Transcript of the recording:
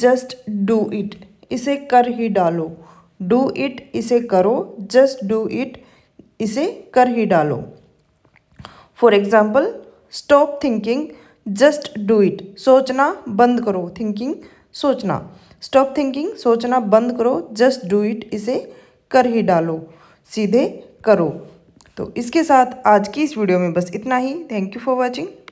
just do it इसे कर ही डालो डू इट इसे करो जस्ट डू इट इसे कर ही डालो for example stop thinking just do it सोचना बंद करो थिंकिंग सोचना स्टॉप थिंकिंग सोचना बंद करो जस्ट डू इट इसे कर ही डालो सीधे करो तो इसके साथ आज की इस वीडियो में बस इतना ही थैंक यू फॉर वॉचिंग